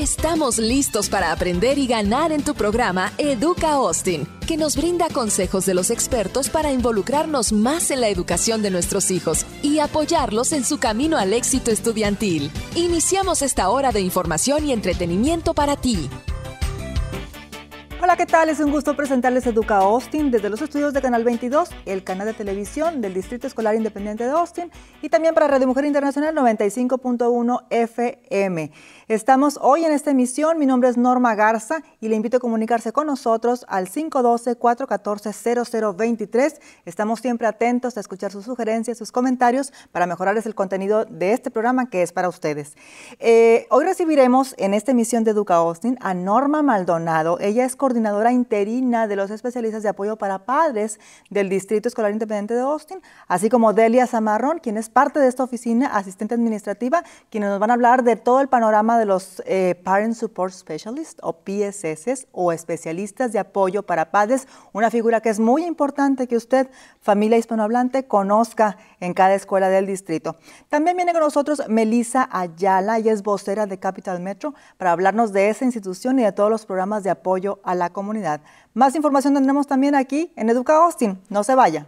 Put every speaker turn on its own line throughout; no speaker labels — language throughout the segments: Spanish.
Estamos listos para aprender y ganar en tu programa Educa Austin, que nos brinda consejos de los expertos para involucrarnos más en la educación de nuestros hijos y apoyarlos en su camino al éxito estudiantil. Iniciamos esta hora de información y entretenimiento para ti. Hola, ¿qué tal? Es un gusto presentarles Educa Austin desde los estudios de Canal 22, el canal de televisión del Distrito Escolar Independiente de Austin y también para Radio Mujer Internacional 95.1 FM. Estamos hoy en esta emisión. Mi nombre es Norma Garza y le invito a comunicarse con nosotros al 512-414-0023. Estamos siempre atentos a escuchar sus sugerencias, sus comentarios para mejorarles el contenido de este programa que es para ustedes. Eh, hoy recibiremos en esta emisión de Educa Austin a Norma Maldonado. Ella es coordinadora interina de los especialistas de apoyo para padres del Distrito Escolar Independiente de Austin, así como Delia Zamarrón, quien es parte de esta oficina, asistente administrativa, quienes nos van a hablar de todo el panorama de los eh, Parent Support Specialists o PSS o especialistas de apoyo para padres, una figura que es muy importante que usted, familia hispanohablante, conozca en cada escuela del distrito. También viene con nosotros Melissa Ayala, y es vocera de Capital Metro, para hablarnos de esa institución y de todos los programas de apoyo a la comunidad. Más información tendremos también aquí en Educa Austin, no se vaya.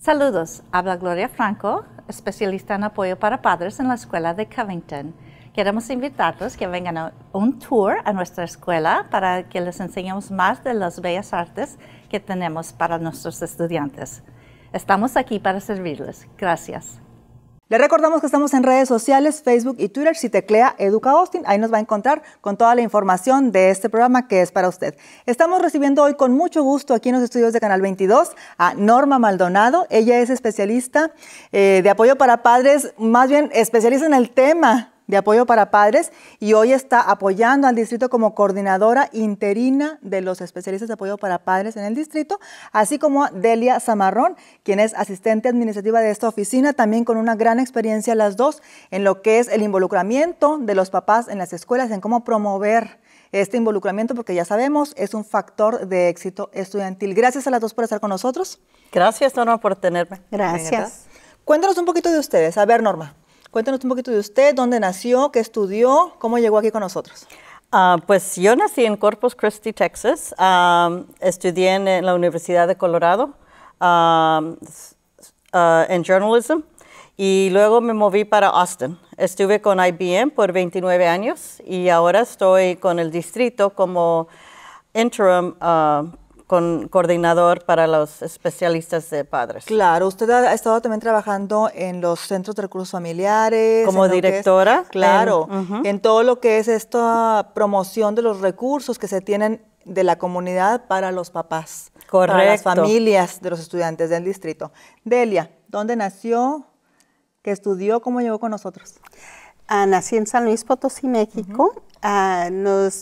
Saludos, habla Gloria Franco, especialista en apoyo para padres en la escuela de Covington. Queremos invitarlos que vengan a un tour a nuestra escuela para que les enseñemos más de las bellas artes que tenemos para nuestros estudiantes. Estamos aquí para servirles. Gracias.
Le recordamos que estamos en redes sociales, Facebook y Twitter. Si teclea Educa Austin, ahí nos va a encontrar con toda la información de este programa que es para usted. Estamos recibiendo hoy con mucho gusto aquí en los estudios de Canal 22 a Norma Maldonado. Ella es especialista eh, de apoyo para padres, más bien especialista en el tema de apoyo para padres y hoy está apoyando al distrito como coordinadora interina de los especialistas de apoyo para padres en el distrito, así como a Delia Zamarrón, quien es asistente administrativa de esta oficina, también con una gran experiencia las dos en lo que es el involucramiento de los papás en las escuelas, en cómo promover este involucramiento, porque ya sabemos, es un factor de éxito estudiantil. Gracias a las dos por estar con nosotros.
Gracias, Norma, por tenerme. Gracias.
Cuéntanos un poquito de ustedes. A ver, Norma, Cuéntanos un poquito de usted, dónde nació, qué estudió, cómo llegó aquí con nosotros.
Ah, pues yo nací en Corpus Christi, Texas. Ah, estudié en, la Universidad de Colorado ah, en journalism y luego me moví para Austin. Estuve con IBM por 29 años y ahora estoy con el distrito como interim con coordinador para los especialistas de padres.
Claro, usted ha estado también trabajando en los centros de recursos familiares. Como directora. claro, en, todo lo que es esta promoción de los recursos que se tienen de la comunidad para los papás. Correcto. Para las familias de los estudiantes del distrito. Delia, ¿dónde
nació? ¿Qué estudió? ¿Cómo llegó con nosotros? nací en San Luis Potosí, México.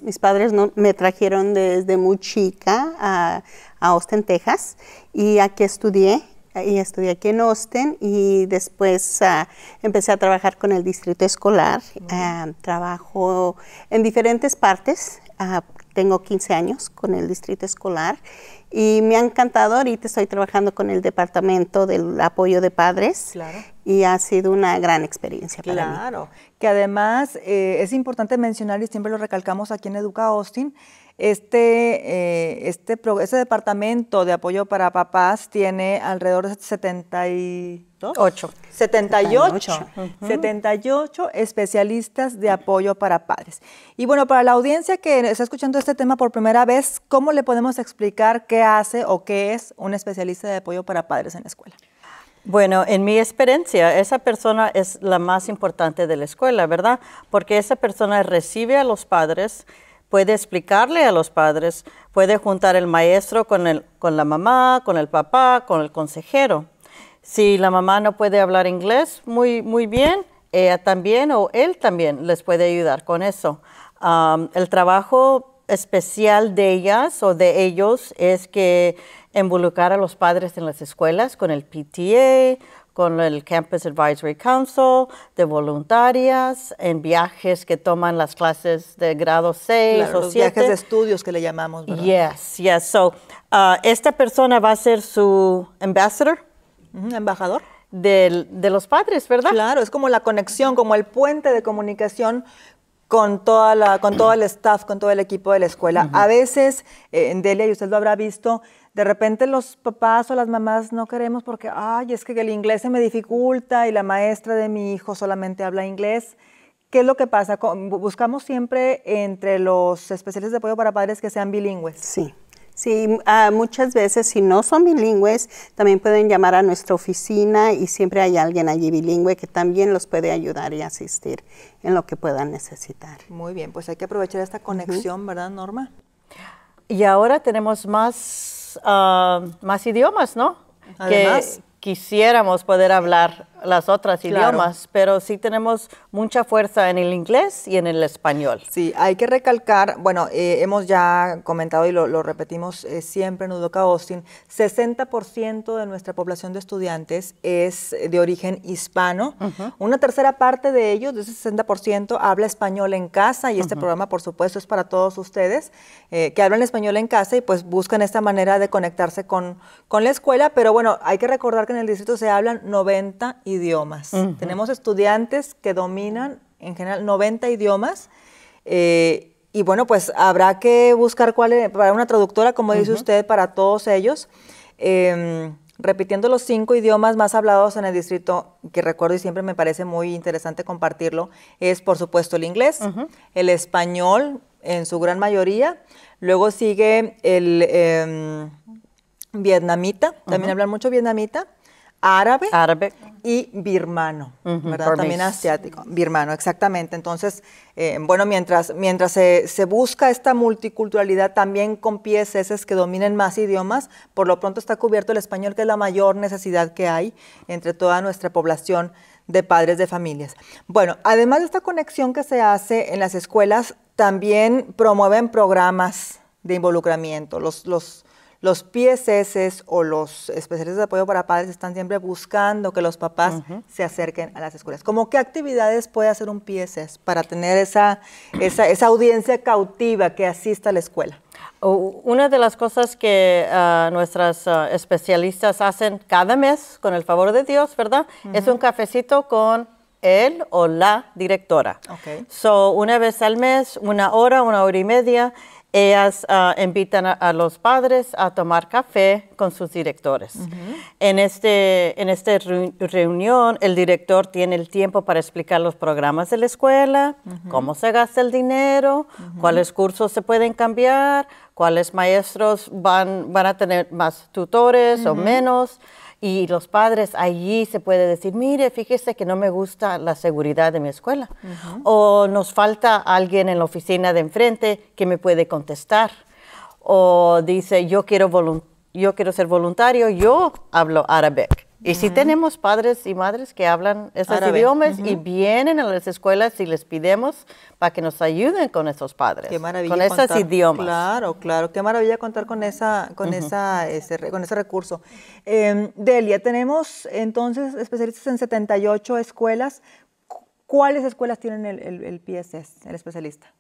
mis padres no, me trajeron desde muy chica a, Austin, Texas, y aquí estudié. Y estudié aquí en Austin y después ah, empecé a trabajar con el distrito escolar. Ah, trabajo en diferentes partes. Ah, tengo 15 años con el distrito escolar y me ha encantado, ahorita estoy trabajando con el departamento del apoyo de padres y ha sido una gran experiencia para mí. Claro, que además eh, es
importante mencionar y siempre lo recalcamos aquí en Educa Austin, este, eh, este, este, departamento de apoyo para papás tiene alrededor de 78, 78 especialistas de apoyo para padres. Y bueno, para la audiencia que está escuchando este tema por primera vez, ¿cómo le podemos explicar qué hace o qué es un especialista de apoyo para padres en la escuela?
Bueno, en mi experiencia, esa persona es la más importante de la escuela, ¿verdad? Porque esa persona recibe a los padres, puede explicarle a los padres, puede juntar el maestro con, con la mamá, con el papá, con el consejero. Si la mamá no puede hablar inglés muy, muy bien, ella también o él también les puede ayudar con eso. el trabajo especial de ellas o de ellos es que involucrar a los padres en las escuelas con el PTA, con el Campus Advisory Council, de voluntarias, en viajes que toman las clases de grado 6 o los viajes de estudios que le llamamos, ¿verdad? Yes, yes. So,
uh, esta persona va a ser su ambassador. embajador. De, de los padres, ¿verdad? Claro, es como la conexión, como el puente de comunicación con, toda la, con todo el staff, con todo el equipo de la escuela. A veces, eh, en Delia, y usted lo habrá visto, de repente los papás o las mamás no queremos porque, ay, es que el inglés se me dificulta y la maestra de mi hijo solamente habla inglés. ¿Qué es lo que pasa? Buscamos siempre entre los especialistas de apoyo para padres que sean bilingües. Sí.
Sí, ah, muchas veces si no son bilingües, también pueden llamar a nuestra oficina y siempre hay alguien allí bilingüe que también los puede ayudar y asistir en lo que puedan necesitar.
Muy bien, pues hay que aprovechar esta conexión, ¿verdad, Norma?
Y ahora tenemos
más más, ah, más idiomas, ¿no? que quisiéramos poder hablar las otras idiomas, pero sí tenemos mucha fuerza en el inglés y en el
español. Sí, hay que recalcar, bueno, eh, hemos ya comentado y lo, repetimos eh, siempre en Udoca Austin, 60% de nuestra población de estudiantes es de origen hispano, una tercera parte de ellos, de ese 60%, habla español en casa y este programa, por supuesto, es para todos ustedes eh, que hablan español en casa y pues buscan esta manera de conectarse con, con la escuela, pero bueno, hay que recordar que en el distrito se hablan 90 idiomas. Tenemos estudiantes que dominan en general 90 idiomas. Eh, y bueno, pues habrá que buscar cuál es, para una traductora, como dice usted, para todos ellos. Em, repitiendo los cinco idiomas más hablados en el distrito, que recuerdo y siempre me parece muy interesante compartirlo, es por supuesto el inglés, el español en su gran mayoría, luego sigue el em, vietnamita, también hablan mucho vietnamita, árabe, y birmano, ¿verdad? También asiático, birmano, exactamente. Entonces, eh, bueno, mientras, mientras se, busca esta multiculturalidad también con PSS que dominen más idiomas, por lo pronto está cubierto el español, que es la mayor necesidad que hay entre toda nuestra población de padres de familias. Bueno, además de esta conexión que se hace en las escuelas, también promueven programas de involucramiento. Los, los los PSS o los especialistas de apoyo para padres están siempre buscando que los papás se acerquen a las escuelas. ¿Cómo qué actividades puede hacer un PSS para tener esa, esa, audiencia cautiva que asista a la escuela? Una de las cosas
que ah, nuestras ah, especialistas hacen cada mes, con el favor de Dios, ¿verdad? Es un cafecito con él o la directora. So, una vez al mes, una hora, una hora y media, ellas ah, invitan a, los padres a tomar café con sus directores. Este, en esta reunión, el director tiene el tiempo para explicar los programas de la escuela, cómo se gasta el dinero, cuáles cursos se pueden cambiar, cuáles maestros van, van a tener más tutores o menos y los padres allí se puede decir, mire, fíjese que no me gusta la seguridad de mi escuela o nos falta alguien en la oficina de enfrente que me puede contestar o dice, yo quiero, yo quiero ser voluntario, yo hablo árabe y si sí tenemos padres y madres que hablan esos idiomas y vienen a las escuelas y les pidemos para que
nos ayuden con esos padres. con esos idiomas. Claro, claro. Qué maravilla contar con, esa, con, esa, ese, con ese recurso. Em, Delia, tenemos entonces especialistas en 78 escuelas. ¿Cuáles escuelas tienen el, el PSS, el especialista?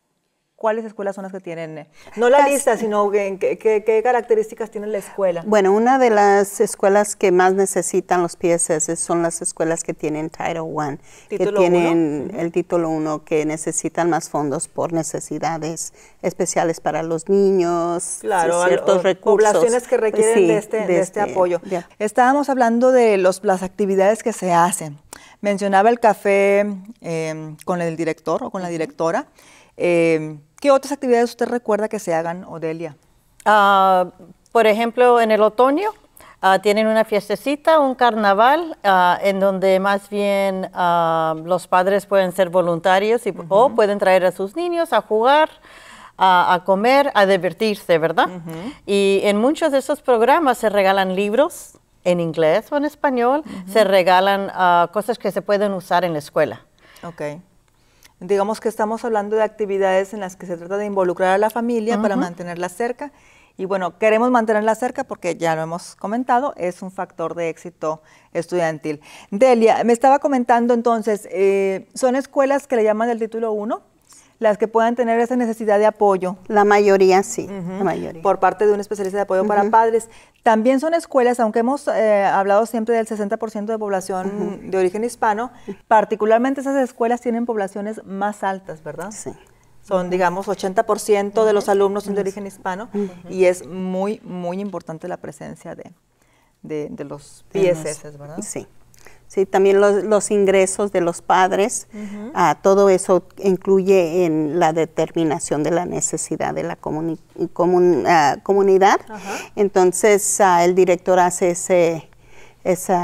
¿Cuáles escuelas son las que tienen? Eh? No la lista, sino ¿qué, características tiene la escuela. Bueno,
una de las escuelas que más necesitan los PSS son las escuelas que tienen Title I, que tienen el título 1, que necesitan más fondos por necesidades especiales para los niños, ciertos recursos. Poblaciones que requieren este, este de, este, apoyo. Estábamos hablando de los, las actividades que
se hacen. Mencionaba el café eh, con el director o con la directora. Eh, ¿Qué otras actividades usted recuerda que se hagan, Odelia? Ah,
por ejemplo, en el otoño ah, tienen una fiestecita, un carnaval, ah, en donde más bien los padres pueden ser voluntarios y, o pueden traer a sus niños a jugar. A, comer, a divertirse, ¿verdad? Y en muchos de esos programas se regalan libros en inglés o en español, se regalan cosas que se pueden usar en la escuela.
Okay. Digamos que estamos hablando de actividades en las que se trata de involucrar a la familia para mantenerla cerca. Y bueno, queremos mantenerla cerca porque ya lo hemos comentado, es un factor de éxito estudiantil. Delia, me estaba comentando entonces, eh, ¿son escuelas que le llaman el título 1? las que puedan tener esa necesidad de apoyo. La mayoría sí, la mayoría. Por parte de un especialista de apoyo para padres. También son escuelas, aunque hemos eh, hablado siempre del 60% de población de origen hispano, particularmente esas escuelas tienen poblaciones más altas, ¿verdad? Sí. Son, digamos, 80% de los alumnos son de origen hispano y es muy, muy importante la presencia de, de, de los PSS, ¿verdad?
Sí. ¿sí? También los, los ingresos de los padres, ah, todo eso incluye en la determinación de la necesidad de la ah, comunidad. Entonces, ah, el director hace ese, ese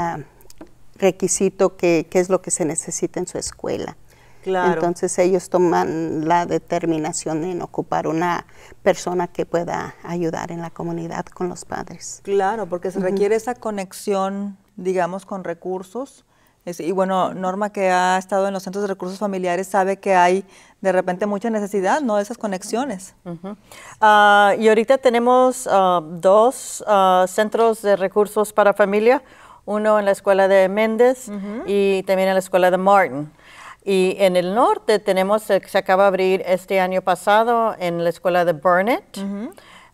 requisito que, es lo que se necesita en su escuela. Entonces ellos toman la determinación en ocupar una persona que pueda ayudar en la comunidad con los padres.
Claro, porque se requiere esa conexión digamos, con recursos. y bueno, Norma que ha estado en los centros de recursos familiares sabe que hay de repente mucha necesidad, ¿no? De esas conexiones.
Ah, y ahorita tenemos ah, dos ah, centros de recursos para familia, uno en la escuela de Méndez y también en la escuela de Martin. Y en el norte tenemos, se acaba de abrir este año pasado en la escuela de Burnett.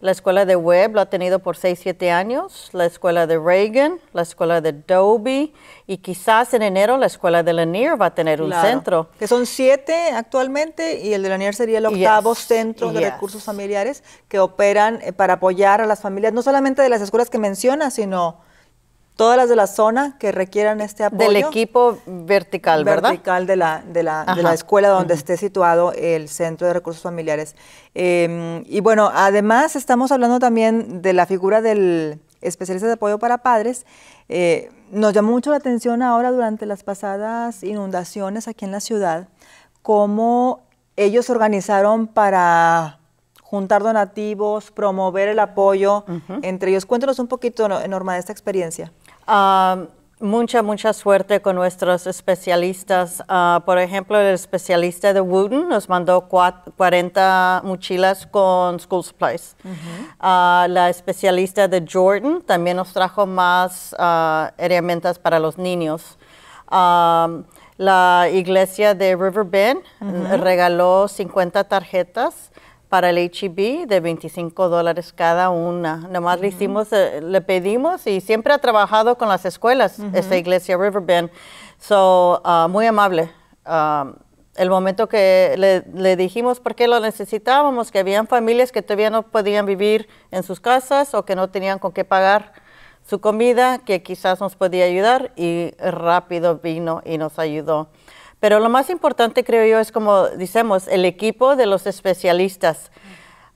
La escuela de Webb lo ha tenido por 6, 7 años, la escuela de Reagan, la escuela de Dobie y quizás en enero la escuela de Lanier va a tener un centro.
Que son siete actualmente y el de Lanier sería el octavo centro de recursos familiares que operan eh, para apoyar a las familias, no solamente de las escuelas que menciona, sino todas las de la zona que requieran este apoyo. Del equipo vertical, ¿verdad? Vertical de la, de la, escuela donde esté situado el Centro de Recursos Familiares. Em, y bueno, además estamos hablando también de la figura del especialista de apoyo para padres. Eh, nos llamó mucho la atención ahora durante las pasadas inundaciones aquí en la ciudad, cómo ellos se organizaron para juntar donativos, promover el apoyo entre ellos. Cuéntanos un poquito, Norma, de esta experiencia mucha, mucha suerte
con nuestros especialistas. Ah, por ejemplo, el especialista de Wooden nos mandó 40 mochilas con school supplies. Ah, la especialista de Jordan también nos trajo más ah, herramientas para los niños. la iglesia de River Bend regaló 50 tarjetas para el HIV e de 25 dólares cada una. Nomás más eh, le pedimos y siempre ha trabajado con las escuelas, esta iglesia Riverbend. So, ah, muy amable. Ah, el momento que le, le, dijimos por qué lo necesitábamos, que habían familias que todavía no podían vivir en sus casas o que no tenían con qué pagar su comida, que quizás nos podía ayudar y rápido vino y nos ayudó. Pero lo más importante, creo yo, es como decimos, el equipo de los especialistas.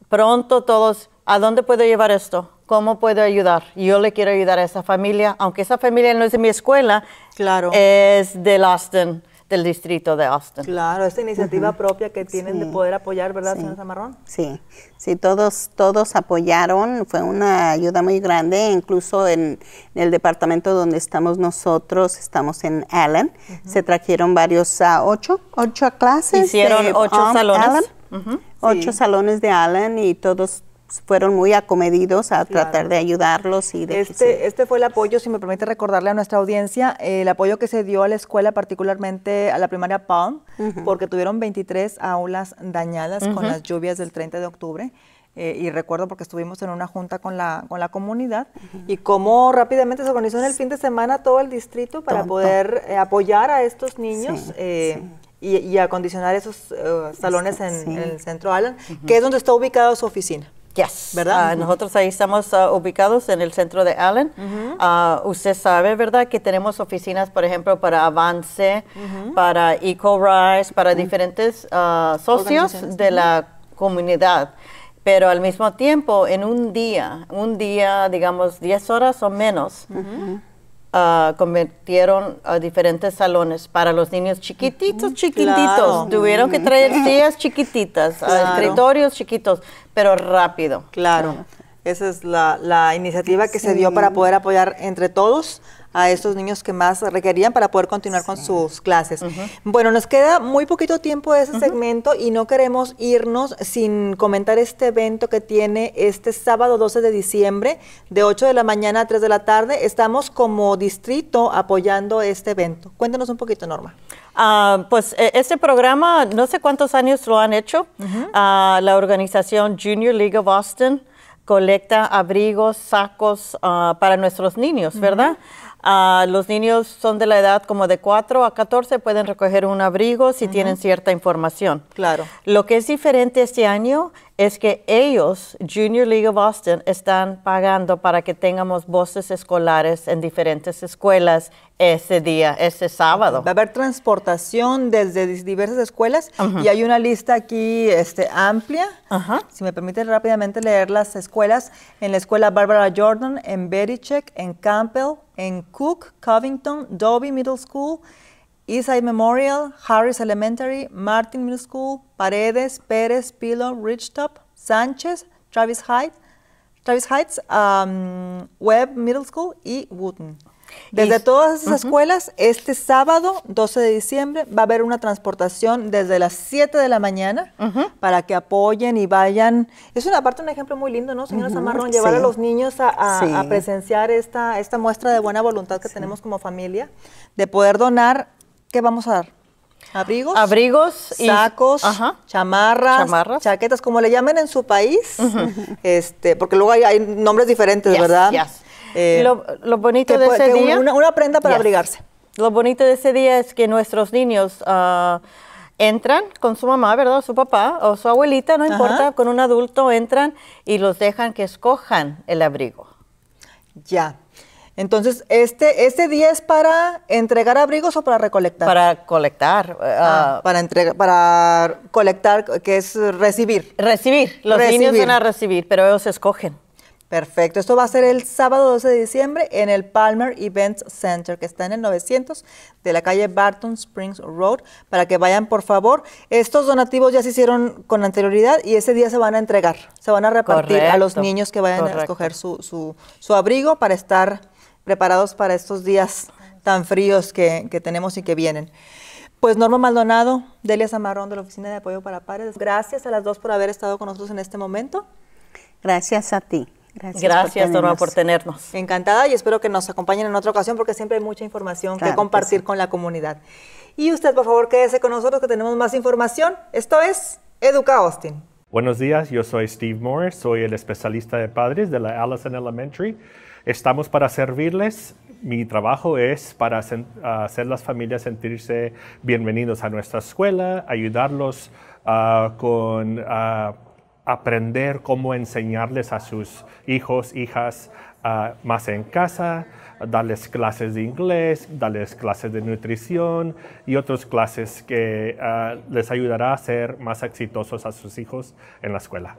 Pronto todos, ¿a dónde puedo llevar esto? ¿Cómo puedo ayudar? Yo le quiero ayudar a esa familia, aunque esa familia no es de mi escuela, claro.
es de Austin del distrito de Austin. Claro, esta iniciativa propia
que tienen de poder apoyar, ¿verdad, señor Zamarrón?
Sí, sí, todos, todos apoyaron, fue una ayuda muy grande, incluso en, el departamento donde estamos nosotros, estamos en Allen, se trajeron varios, a ah, ocho, ocho clases. Hicieron ocho salones. Ocho salones de Allen y todos fueron muy acomedidos a tratar de ayudarlos y de
este este fue el apoyo si me permite recordarle a nuestra audiencia el apoyo que se dio a la escuela particularmente a la primaria Palm porque tuvieron 23 aulas dañadas con las lluvias del 30 de octubre eh, y recuerdo porque estuvimos en una junta con la, con la comunidad y cómo rápidamente se organizó en el fin de semana todo el distrito para poder eh, apoyar a estos niños eh, Y, acondicionar esos salones en, el centro Allen, que es donde está ubicada su oficina. Yes. ¿Verdad? Ah, nosotros
ahí estamos ah, ubicados en el centro de Allen. Ah, usted sabe, ¿verdad?, que tenemos oficinas, por ejemplo, para Avance, para EcoRise, para diferentes socios de la comunidad. Pero al mismo tiempo, en un día, un día, digamos, 10 horas o menos, Ah, convirtieron a diferentes salones para los niños chiquititos, chiquititos. Tuvieron que traer sillas chiquititas,
ah, escritorios chiquitos, pero rápido. Claro. Esa es la, iniciativa que se dio para poder apoyar entre todos a estos niños que más requerían para poder continuar con sus clases. Bueno, nos queda muy poquito tiempo de ese segmento y no queremos irnos sin comentar este evento que tiene este sábado 12 de diciembre de 8 de la mañana a 3 de la tarde. Estamos como distrito apoyando este evento. Cuéntanos un poquito, Norma.
Ah, pues eh, este programa, no sé cuántos años lo han hecho, ah, la organización Junior League of Austin colecta abrigos, sacos ah, para nuestros niños, ¿verdad? Ah, los niños son de la edad como de 4 a 14, pueden recoger un abrigo si tienen cierta información. Claro. Lo que es diferente este año es que ellos, Junior League of Austin, están pagando para que tengamos voces escolares en diferentes escuelas ese día, ese
sábado. Va a haber transportación desde diversas escuelas y hay una lista aquí este, amplia. Si me permite rápidamente leer las escuelas. En la escuela Barbara Jordan, en Berichek, en Campbell, en Cook, Covington, Dobie Middle School, Eastside Memorial, Harris Elementary, Martin Middle School, Paredes, Pérez, Pilo, Ridgetop, Sánchez, Travis Heights, Travis Heights, um, Webb Middle School y Wooten. Desde todas esas escuelas, este sábado 12 de diciembre va a haber una transportación desde las 7 de la mañana para que apoyen y vayan. Es una parte, un ejemplo muy lindo, ¿no, señora uh Llevar a los niños a, presenciar esta, esta muestra de buena voluntad que tenemos como familia, de poder donar ¿qué vamos a dar? Abrigos. Abrigos. sacos, chamarras, chaquetas, como le llamen en su país. este, porque luego hay, nombres diferentes, ¿verdad? Yes. Eh, lo,
bonito de ese día...
Una, prenda para abrigarse. Lo bonito
de ese día es que nuestros niños ah, entran con su mamá, ¿verdad? su papá o su abuelita, no importa, con un adulto entran y los dejan que escojan el abrigo.
Ya. Entonces, este, este día es para entregar abrigos o para recolectar? Para
colectar.
Eh, ah, ah. para, entregar, para colectar, que es recibir. Recibir. Los niños van a recibir, pero ellos escogen. Perfecto. Esto va a ser el sábado 12 de diciembre en el Palmer Events Center, que está en el 900 de la calle Barton Springs Road, para que vayan, por favor. Estos donativos ya se hicieron con anterioridad y ese día se van a entregar, se van a repartir a los niños que vayan a escoger su, su, su abrigo para estar preparados para estos días tan fríos que, tenemos y que vienen. Pues Norma Maldonado, Delia Zamarrón de la Oficina de Apoyo para Padres, gracias a las dos por haber estado con nosotros en este momento.
Gracias a ti. Gracias, Norma, por tenernos.
Encantada y espero que nos acompañen en otra ocasión porque siempre hay mucha información que compartir con la comunidad. Y usted, por favor, quédese con nosotros que tenemos más información. Esto es Educa Austin. Buenos días, yo soy Steve Morris, soy el especialista de padres de la Allison Elementary. Estamos para servirles. Mi trabajo es para hacer las familias sentirse bienvenidos a nuestra escuela, ayudarlos ah, con ah, aprender cómo enseñarles a sus hijos, hijas ah, más en casa, darles clases de inglés, darles clases de nutrición y otras clases que les ayudará a ser más exitosos
a sus hijos en la escuela.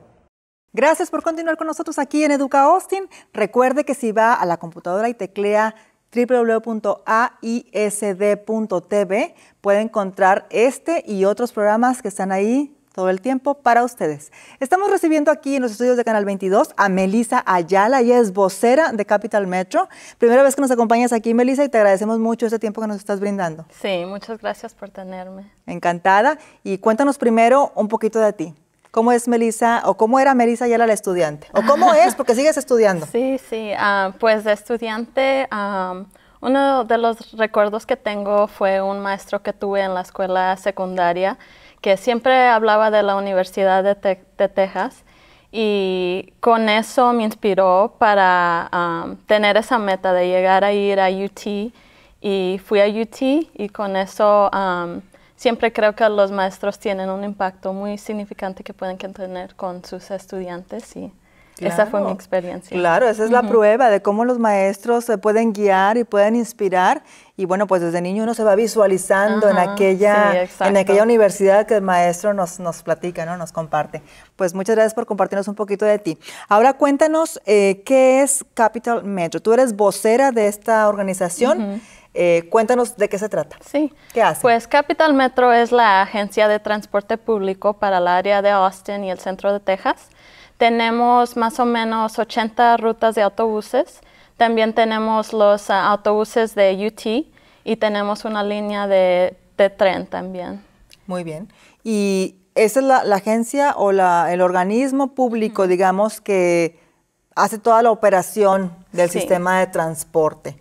Gracias por continuar con nosotros aquí en Educa Austin. Recuerde que si va a la computadora y teclea www.aisd.tv puede encontrar este y otros programas que están ahí todo el tiempo para ustedes. Estamos recibiendo aquí en los estudios de Canal 22 a Melisa Ayala, ella es vocera de Capital Metro. Primera vez que nos acompañas aquí, Melisa, y te agradecemos mucho este tiempo que nos estás brindando.
Sí, muchas gracias por tenerme.
Encantada. Y cuéntanos primero un poquito de ti cómo es Melissa o cómo era Melissa era la estudiante? ¿O cómo es? Porque sigues estudiando.
Sí, sí. Ah, pues de estudiante, ah, uno de los recuerdos que tengo fue un maestro que tuve en la escuela secundaria que siempre hablaba de la Universidad de, Texas y con eso me inspiró para ah, tener esa meta de llegar a ir a UT y fui a UT y con eso siempre creo que los maestros tienen un impacto muy significante que pueden tener con sus estudiantes y esa fue mi experiencia. Claro, esa es la
prueba de cómo los maestros se pueden guiar y pueden inspirar. Y bueno, pues desde niño uno se va visualizando en, aquella, en aquella universidad que el maestro nos, nos platica, ¿no? nos comparte. Pues muchas gracias por compartirnos un poquito de ti. Ahora cuéntanos eh, qué es Capital Metro. Tú eres vocera de esta organización. Eh, cuéntanos de qué se trata.
Sí. ¿Qué hace? Pues Capital Metro es la agencia de transporte público para el área de Austin y el centro de Texas. Tenemos más o menos 80 rutas de autobuses. También tenemos los ah, autobuses de UT y tenemos una línea de, tren también.
Muy bien. ¿Y esa es la, agencia o el organismo público, digamos, que hace toda la operación del sistema de transporte?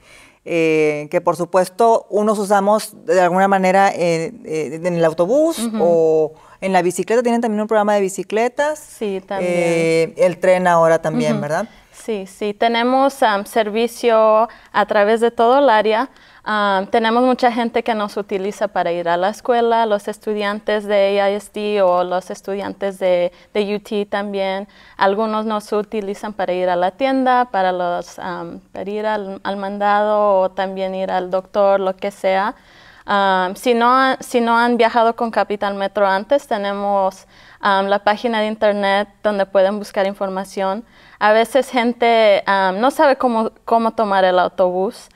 Eh, que por supuesto unos usamos de alguna manera eh, eh, en, el autobús o en la bicicleta tienen también un programa
de bicicletas. Sí, también. Eh,
el tren ahora
también, ¿verdad? Sí, sí, tenemos um, servicio a través de todo el área. Um, tenemos mucha gente que nos utiliza para ir a la escuela, los estudiantes de AISD o los estudiantes de, de UT también. Algunos nos utilizan para ir a la tienda, para, los, um, para ir al mandado o también ir al doctor, lo que sea si, no, si no han viajado con Capital Metro antes, tenemos la página de internet donde pueden buscar información. A veces gente no sabe cómo, cómo tomar el autobús,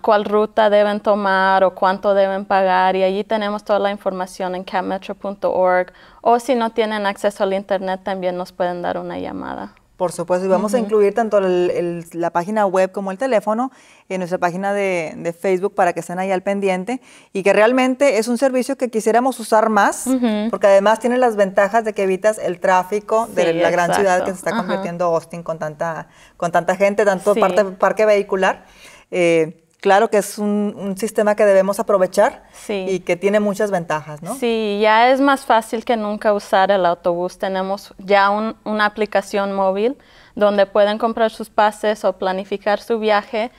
cuál ruta deben tomar o cuánto deben pagar y allí tenemos toda la información en capmetro.org o si no tienen acceso al internet también nos pueden dar una llamada.
Por supuesto, y vamos a incluir tanto la página web como el teléfono en nuestra página de, Facebook para que estén ahí al pendiente y que realmente es un servicio que quisiéramos usar más, porque además tiene las ventajas de que evitas el tráfico de la gran ciudad que se está convirtiendo Austin con tanta, con tanta gente, tanto parte, parque vehicular. Eh, claro que es un, sistema que debemos aprovechar y que tiene muchas ventajas, ¿no?
Sí, ya es más fácil que nunca usar el autobús. Tenemos ya una aplicación móvil donde pueden comprar sus pases o planificar su viaje.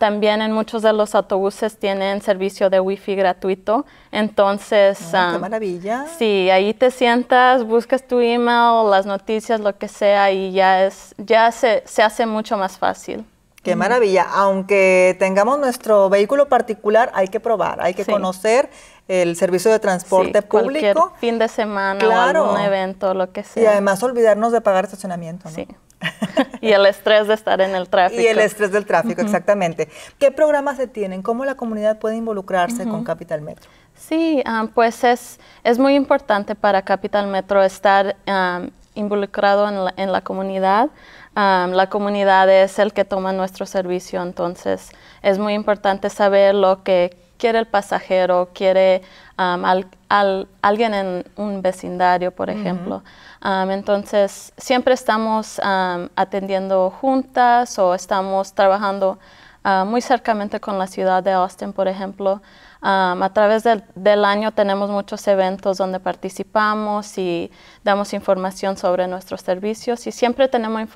también en muchos de los autobuses tienen servicio de wifi gratuito. Entonces, ah, maravilla. Sí, ahí te sientas, buscas tu email, las noticias, lo que sea, y ya es, ya se hace mucho más fácil. Qué maravilla.
Aunque tengamos nuestro vehículo particular, hay que probar, hay que conocer el servicio de transporte público.
fin de semana un o algún evento, lo que sea. Y además
olvidarnos de pagar estacionamiento. ¿no? Sí.
y el estrés de estar en el tráfico. Y el estrés del tráfico,
exactamente. ¿Qué programas se tienen? ¿Cómo la comunidad puede involucrarse con Capital Metro?
Sí, ah, pues es, es muy importante para Capital Metro estar ah, involucrado en la, la comunidad. la comunidad es el que toma nuestro servicio, entonces es muy importante saber lo que quiere el pasajero, quiere al, alguien en un vecindario, por ejemplo. entonces, siempre estamos atendiendo juntas o estamos trabajando ah, muy cercamente con la ciudad de Austin, por ejemplo a través del, año tenemos muchos eventos donde participamos y damos información sobre nuestros servicios y siempre tenemos,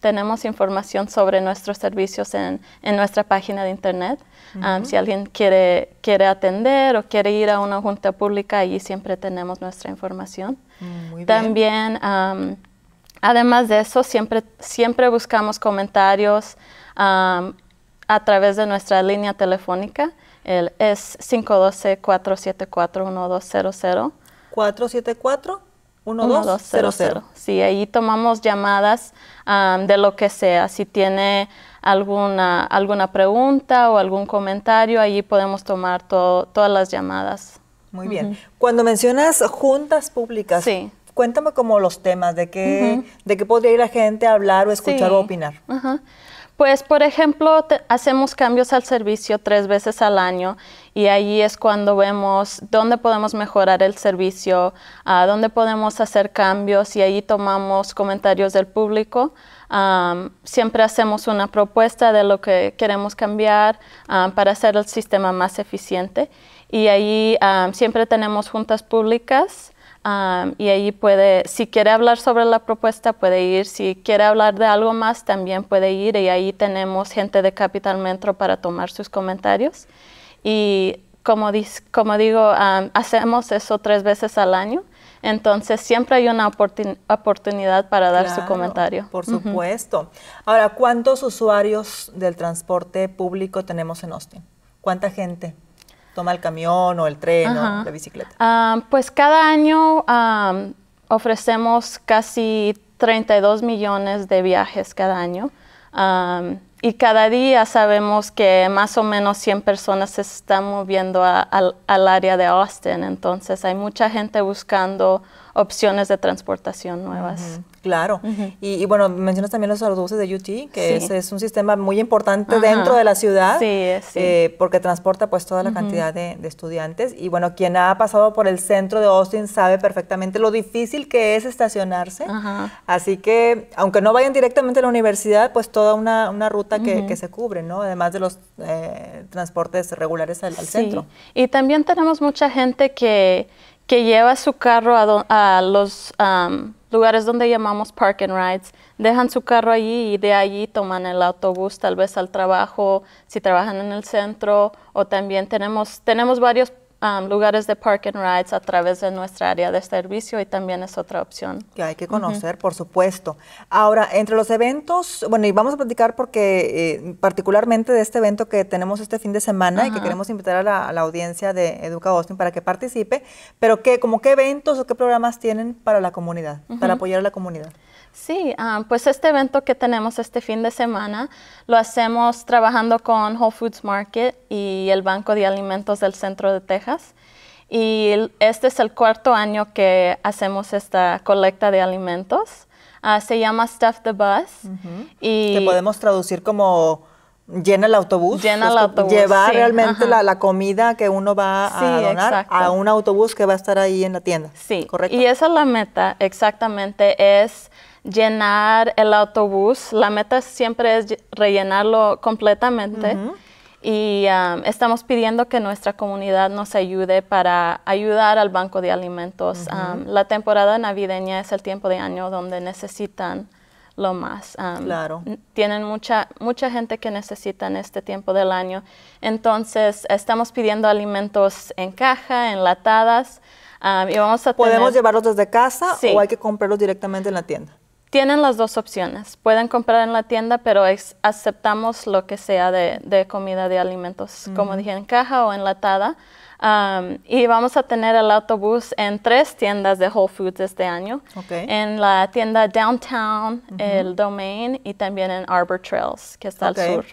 tenemos información sobre nuestros servicios en, nuestra página de internet. si alguien quiere, atender o quiere ir a una junta pública, allí siempre tenemos nuestra información. Mm, También, además de eso, siempre, siempre buscamos comentarios a través de nuestra línea telefónica el es 512-474-1200.
474 1200.
Sí, ahí tomamos llamadas de lo que sea. Si tiene alguna, alguna pregunta o algún comentario, ahí podemos tomar todas las llamadas. Muy bien.
Cuando mencionas juntas públicas, sí. cuéntame como los temas, de qué, de qué podría ir la gente a hablar o escuchar o opinar.
ajá pues, por ejemplo, hacemos cambios al servicio tres veces al año y ahí es cuando vemos dónde podemos mejorar el servicio, ah, dónde podemos hacer cambios y ahí tomamos comentarios del público. siempre hacemos una propuesta de lo que queremos cambiar para hacer el sistema más eficiente y ahí siempre tenemos juntas públicas y ahí puede, si quiere hablar sobre la propuesta, puede ir. Si quiere hablar de algo más, también puede ir. Y ahí tenemos gente de Capital Metro para tomar sus comentarios. Y como, como digo, hacemos eso tres veces al año. Entonces siempre hay una oportunidad para dar su comentario. Por supuesto. Ahora, ¿cuántos usuarios del
transporte público tenemos en Austin? ¿Cuánta gente? toma el camión o el tren o la bicicleta?
Ah, pues cada año ofrecemos casi 32 millones de viajes cada año. y cada día sabemos que más o menos 100 personas se están moviendo al área de Austin. Entonces hay mucha gente buscando opciones de transportación nuevas.
Claro. y, bueno, mencionas también los autobuses de UT, que es, un sistema muy importante dentro de la
ciudad, sí, eh, porque transporta pues toda la cantidad
de, estudiantes. Y bueno, quien ha pasado por el centro de Austin sabe perfectamente lo difícil que es estacionarse. Así que, aunque no vayan directamente a la universidad, pues toda una, ruta que, se cubre, ¿no? Además de los eh, transportes regulares al, al centro.
Y también tenemos mucha gente que que lleva su carro a, los lugares donde llamamos park and rides, dejan su carro allí y de allí toman el autobús tal vez al trabajo, si trabajan en el centro o también tenemos, tenemos varios Um, lugares de park and rides a través de nuestra área de servicio y también es otra opción.
Que hay que conocer, por supuesto. Ahora, entre los eventos, bueno, y vamos a platicar porque eh, particularmente de este evento que tenemos este fin de semana y que queremos invitar a la, audiencia de Educa Austin para que participe, pero que, como qué eventos o qué programas tienen para la comunidad, para apoyar a la comunidad.
Sí, ah, pues este evento que tenemos este fin de semana lo hacemos trabajando con Whole Foods Market y el Banco de Alimentos del Centro de Texas. Y este es el cuarto año que hacemos esta colecta de alimentos. Ah, se llama Stuff the Bus. y que podemos
traducir como llena el autobús. Llena el autobús. Llevar realmente la, comida que uno va a donar a un autobús que va a estar ahí en la tienda.
Sí. Correcto. Y esa es la meta, exactamente, es llenar el autobús. La meta siempre es rellenarlo completamente. Y um, estamos pidiendo que nuestra comunidad nos ayude para ayudar al banco de alimentos. Um, la temporada navideña es el tiempo de año donde necesitan lo más. Um, claro. Tienen mucha, mucha gente que necesita en este tiempo del año. Entonces, estamos pidiendo alimentos en caja, enlatadas. y vamos ¿Podemos llevarlos desde casa o hay que comprarlos directamente en la tienda? tienen las dos opciones. Pueden comprar en la tienda, pero aceptamos lo que sea de, comida, de alimentos, como dije, en caja o enlatada. Um, y vamos a tener el autobús en tres tiendas de Whole Foods este año. En la tienda Downtown, el Domain y también en Arbor Trails, que está al sur.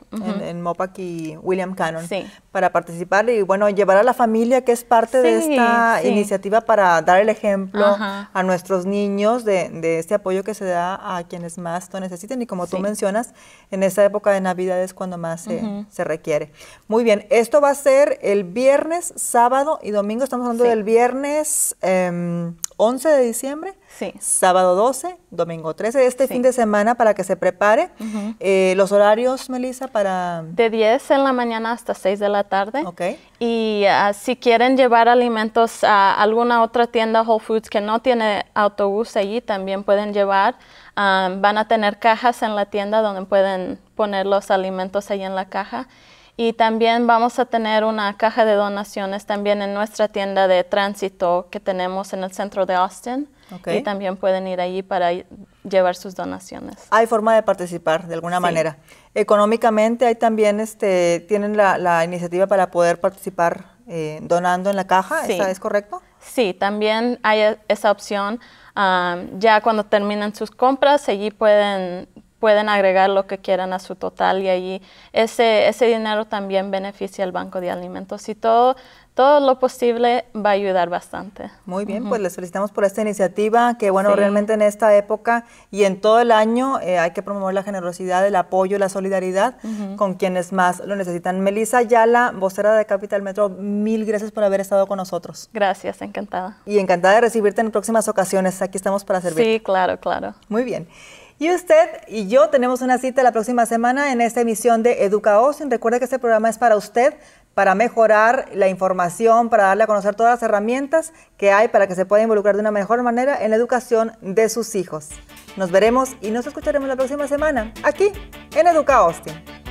en,
Mopac y William Cannon. Sí. Para participar y, bueno, llevar a la familia que es parte de esta iniciativa para dar el ejemplo a nuestros niños de, este apoyo que se da a quienes más lo necesiten. Y como tú mencionas, en esta época de Navidad es cuando más se, se requiere. Muy bien, esto va a ser el viernes sábado y domingo, estamos hablando del viernes 11 em, de diciembre, sí. sábado 12, domingo 13, este fin de semana para que se prepare. Eh, los horarios, Melissa, para...
De 10 en la mañana hasta 6 de la tarde. Ok. Y ah, si quieren llevar alimentos a alguna otra tienda Whole Foods que no tiene autobús allí, también pueden llevar. Ah, van a tener cajas en la tienda donde pueden poner los alimentos ahí en la caja y también vamos a tener una caja de donaciones también en nuestra tienda de tránsito que tenemos en el centro de Austin. Y también pueden ir allí para llevar sus donaciones.
Hay forma de participar de alguna manera. Económicamente hay también, este, tienen la, iniciativa para poder participar eh,
donando en la caja, es correcto? Sí, también hay e-, esa opción. ya cuando terminan sus compras, allí pueden pueden agregar lo que quieran a su total y ahí ese, ese dinero también beneficia al Banco de Alimentos y todo, todo lo posible va a ayudar bastante.
Muy bien, pues les felicitamos por esta iniciativa, que bueno, realmente en esta época y en todo el año eh, hay que promover la generosidad, el apoyo, la solidaridad con quienes más lo necesitan. Melissa Ayala, vocera de Capital Metro, mil gracias por haber estado con nosotros. Gracias, encantada. Y encantada de recibirte en próximas ocasiones, aquí estamos
para servir. Sí, claro, claro.
Muy bien. Y usted y yo tenemos una cita la próxima semana en esta emisión de Educa Austin. Recuerde que este programa es para usted, para mejorar la información, para darle a conocer todas las herramientas que hay para que se pueda involucrar de una mejor manera en la educación de sus hijos. Nos veremos y nos escucharemos la próxima semana aquí en Educa Austin.